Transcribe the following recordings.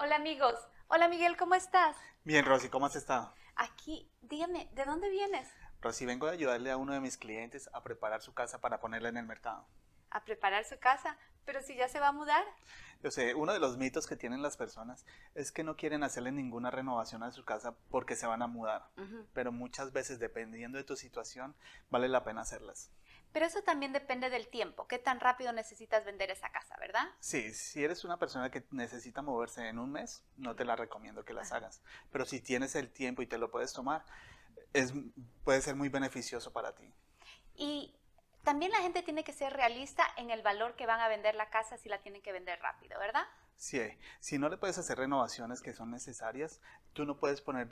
Hola amigos. Hola Miguel, ¿cómo estás? Bien, Rosy, ¿cómo has estado? Aquí, dígame, ¿de dónde vienes? Rosy, vengo de ayudarle a uno de mis clientes a preparar su casa para ponerla en el mercado. ¿A preparar su casa? Pero si ya se va a mudar. Yo sé, uno de los mitos que tienen las personas es que no quieren hacerle ninguna renovación a su casa porque se van a mudar. Pero muchas veces, dependiendo de tu situación, vale la pena hacerlas. Pero eso también depende del tiempo, qué tan rápido necesitas vender esa casa, ¿verdad? Sí, si eres una persona que necesita moverse en un mes, no te la recomiendo que las ah. hagas. Pero si tienes el tiempo y te lo puedes tomar, puede ser muy beneficioso para ti. Y también la gente tiene que ser realista en el valor que van a vender la casa si la tienen que vender rápido, ¿verdad? Sí, si no le puedes hacer renovaciones que son necesarias, tú no puedes poner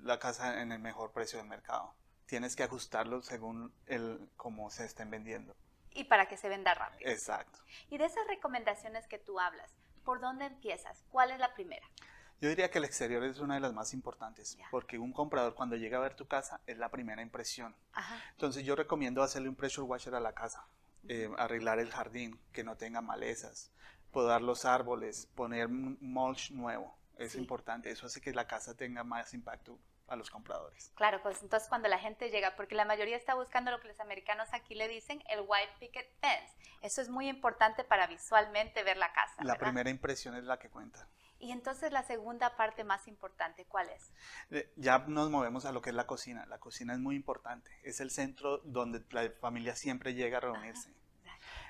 la casa en el mejor precio del mercado tienes que ajustarlo según el cómo se estén vendiendo. Y para que se venda rápido. Exacto. Y de esas recomendaciones que tú hablas, ¿por dónde empiezas? ¿Cuál es la primera? Yo diría que el exterior es una de las más importantes, porque un comprador cuando llega a ver tu casa es la primera impresión. Ajá. Entonces yo recomiendo hacerle un pressure washer a la casa, eh, arreglar el jardín, que no tenga malezas, podar los árboles, poner mulch nuevo. Es importante, eso hace que la casa tenga más impacto a los compradores. Claro, pues entonces cuando la gente llega, porque la mayoría está buscando lo que los americanos aquí le dicen, el white picket fence. Eso es muy importante para visualmente ver la casa. La primera impresión es la que cuenta. Y entonces la segunda parte más importante, ¿cuál es? Ya nos movemos a lo que es la cocina. La cocina es muy importante. Es el centro donde la familia siempre llega a reunirse.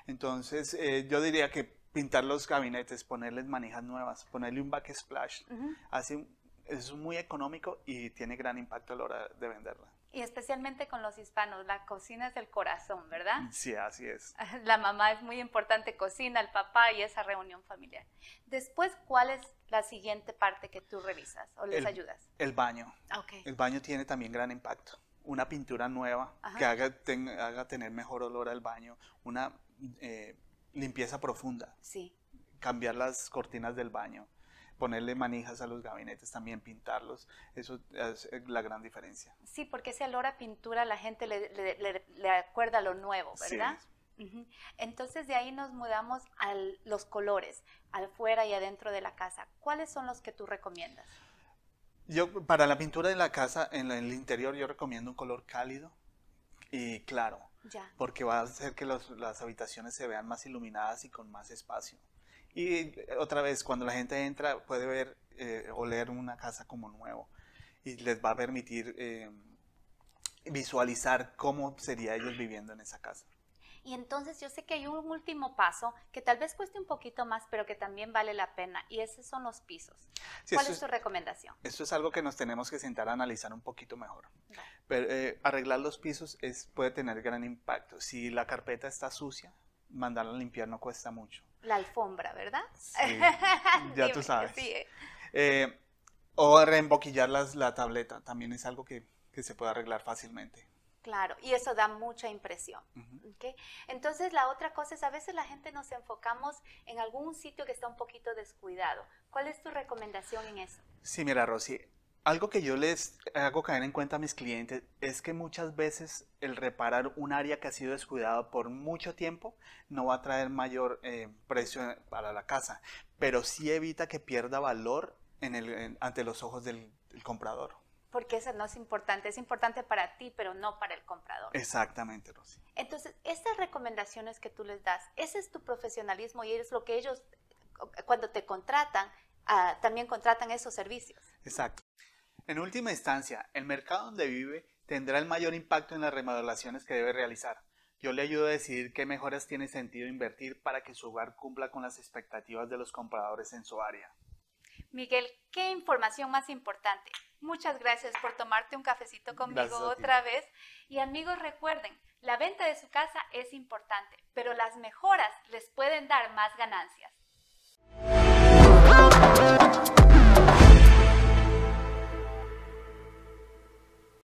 entonces eh, yo diría que pintar los gabinetes, ponerles manijas nuevas, ponerle un backsplash, splash, es muy económico y tiene gran impacto a la hora de venderla. Y especialmente con los hispanos, la cocina es el corazón, ¿verdad? Sí, así es. La mamá es muy importante, cocina, el papá y esa reunión familiar. Después, ¿cuál es la siguiente parte que tú revisas o les ayudas? El baño. Ah, el baño tiene también gran impacto. Una pintura nueva que haga, tener mejor olor al baño, una eh, limpieza profunda. Sí. Cambiar las cortinas del baño ponerle manijas a los gabinetes, también pintarlos, eso es eh, la gran diferencia. Sí, porque ese olor a pintura la gente le, le, le, acuerda lo nuevo, ¿verdad? Sí. Entonces de ahí nos mudamos a los colores, al fuera y adentro de la casa. ¿Cuáles son los que tú recomiendas? Yo, para la pintura de la casa, en, el interior, yo recomiendo un color cálido y claro. Porque va a hacer que los, las habitaciones se vean más iluminadas y con más espacio. Y otra vez, cuando la gente entra, puede ver eh, o leer una casa como nuevo y les va a permitir eh, visualizar cómo sería ellos viviendo en esa casa. Y entonces yo sé que hay un último paso que tal vez cueste un poquito más, pero que también vale la pena, y esos son los pisos. ¿Cuál es tu recomendación? Esto es algo que nos tenemos que sentar a analizar un poquito mejor. Pero eh, arreglar los pisos es, puede tener gran impacto. Si la carpeta está sucia, mandarla a limpiar no cuesta mucho la alfombra, ¿verdad? ya tú sabes. Eh, o reemboquillar la tableta, también es algo que, se puede arreglar fácilmente. Claro, y eso da mucha impresión. Entonces, la otra cosa es, a veces la gente nos enfocamos en algún sitio que está un poquito descuidado. ¿Cuál es tu recomendación en eso? Sí, mira, Rosy, algo que yo les hago caer en cuenta a mis clientes es que muchas veces el reparar un área que ha sido descuidada por mucho tiempo no va a traer mayor eh, precio para la casa, pero sí evita que pierda valor en el, ante los ojos del comprador. Porque eso no es importante, es importante para ti, pero no para el comprador. Exactamente, Rosy. Entonces, estas recomendaciones que tú les das, ese es tu profesionalismo y es lo que ellos, eh, cuando te contratan, ah, también contratan esos servicios. Exacto. En última instancia, el mercado donde vive tendrá el mayor impacto en las remodelaciones que debe realizar. Yo le ayudo a decidir qué mejoras tiene sentido invertir para que su hogar cumpla con las expectativas de los compradores en su área. Miguel, qué información más importante. Muchas gracias por tomarte un cafecito conmigo otra vez. Y amigos, recuerden, la venta de su casa es importante, pero las mejoras les pueden dar más ganancias.